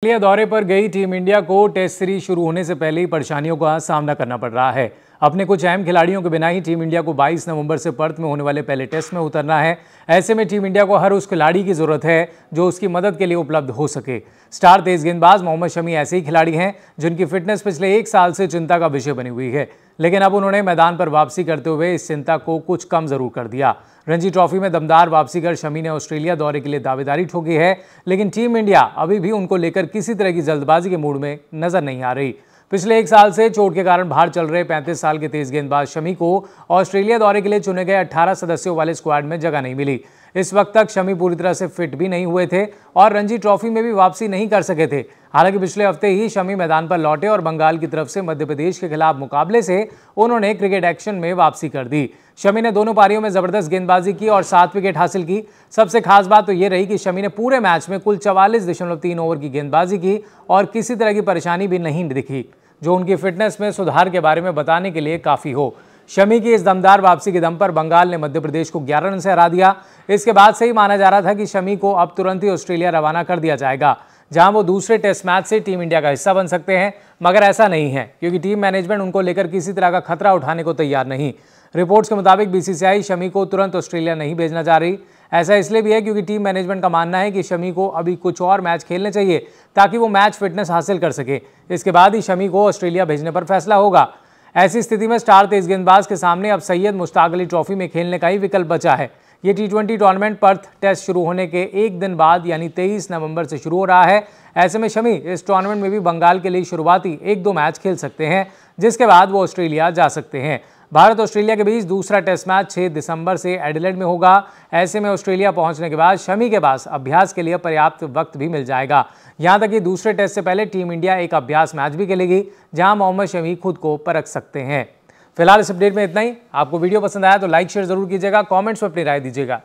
Australia दौरे पर गई टीम इंडिया को टेस्ट सीरीज शुरू होने से पहले ही परेशानियों का सामना करना पड़ रहा है अपने कुछ अहम खिलाड़ियों के बिना ही टीम इंडिया को 22 नवंबर से पर्थ में होने वाले पहले टेस्ट में उतरना है ऐसे में टीम इंडिया को हर उस खिलाड़ी की जरूरत है जो उसकी मदद के लिए उपलब्ध हो सके स्टार तेज गेंदबाज मोहम्मद शमी ऐसे ही खिलाड़ी हैं जिनकी फिटनेस पिछले एक साल से चिंता का विषय बनी हुई है लेकिन अब उन्होंने मैदान पर वापसी करते हुए इस चिंता को कुछ कम जरूर कर दिया रणजी ट्रॉफी में दमदार वापसी कर शमी ने ऑस्ट्रेलिया दौरे के लिए दावेदारी ठोकी है लेकिन टीम इंडिया अभी भी उनको लेकर किसी तरह की जल्दबाजी के मूड में नजर नहीं आ रही पिछले एक साल से चोट के कारण बाहर चल रहे 35 साल के तेज गेंदबाज शमी को ऑस्ट्रेलिया दौरे के लिए चुने गए 18 सदस्यों वाले स्क्वाड में जगह नहीं मिली इस वक्त तक शमी पूरी तरह से फिट भी नहीं हुए थे और रणजी ट्रॉफी में भी वापसी नहीं कर सके थे हालांकि पिछले हफ्ते ही शमी मैदान पर लौटे और बंगाल की तरफ से मध्य प्रदेश के खिलाफ मुकाबले से उन्होंने क्रिकेट एक्शन में वापसी कर दी शमी ने दोनों पारियों में जबरदस्त गेंदबाजी की और सात विकेट हासिल की सबसे खास बात तो ये रही कि शमी ने पूरे मैच में कुल चवालीस दशमलव तीन ओवर की गेंदबाजी की और किसी तरह की परेशानी भी नहीं दिखी जो उनकी फिटनेस में सुधार के बारे में बताने के लिए काफ़ी हो शमी की इस दमदार वापसी के दम पर बंगाल ने मध्य प्रदेश को ग्यारह रन से हरा दिया इसके बाद से ही माना जा रहा था कि शमी को अब तुरंत ही ऑस्ट्रेलिया रवाना कर दिया जाएगा जहां वो दूसरे टेस्ट मैच से टीम इंडिया का हिस्सा बन सकते हैं मगर ऐसा नहीं है क्योंकि टीम मैनेजमेंट उनको लेकर किसी तरह का खतरा उठाने को तैयार नहीं रिपोर्ट्स के मुताबिक बीसीसीआई शमी को तुरंत ऑस्ट्रेलिया नहीं भेजना चाह रही ऐसा इसलिए भी है क्योंकि टीम मैनेजमेंट का मानना है कि शमी को अभी कुछ और मैच खेलने चाहिए ताकि वो मैच फिटनेस हासिल कर सके इसके बाद ही शमी को ऑस्ट्रेलिया भेजने पर फैसला होगा ऐसी स्थिति में स्टार तेज गेंदबाज के सामने अब सैयद मुश्ताक अली ट्रॉफी में खेलने का ही विकल्प बचा है ये T twenty tournament Perth test शुरू होने के एक दिन बाद यानी तेईस नवंबर से शुरू हो रहा है ऐसे में शमी इस टूर्नामेंट में भी बंगाल के लिए शुरुआती एक दो मैच खेल सकते हैं जिसके बाद वो ऑस्ट्रेलिया जा सकते हैं भारत ऑस्ट्रेलिया के बीच दूसरा टेस्ट मैच 6 दिसंबर से एडिलेड में होगा ऐसे में ऑस्ट्रेलिया पहुंचने के बाद शमी के पास अभ्यास के लिए पर्याप्त वक्त भी मिल जाएगा यहां तक कि दूसरे टेस्ट से पहले टीम इंडिया एक अभ्यास मैच भी खेलेगी जहां मोहम्मद शमी खुद को परख सकते हैं फिलहाल इस अपडेट में इतना ही आपको वीडियो पसंद आया तो लाइक शेयर जरूर कीजिएगा कमेंट्स में अपनी राय दीजिएगा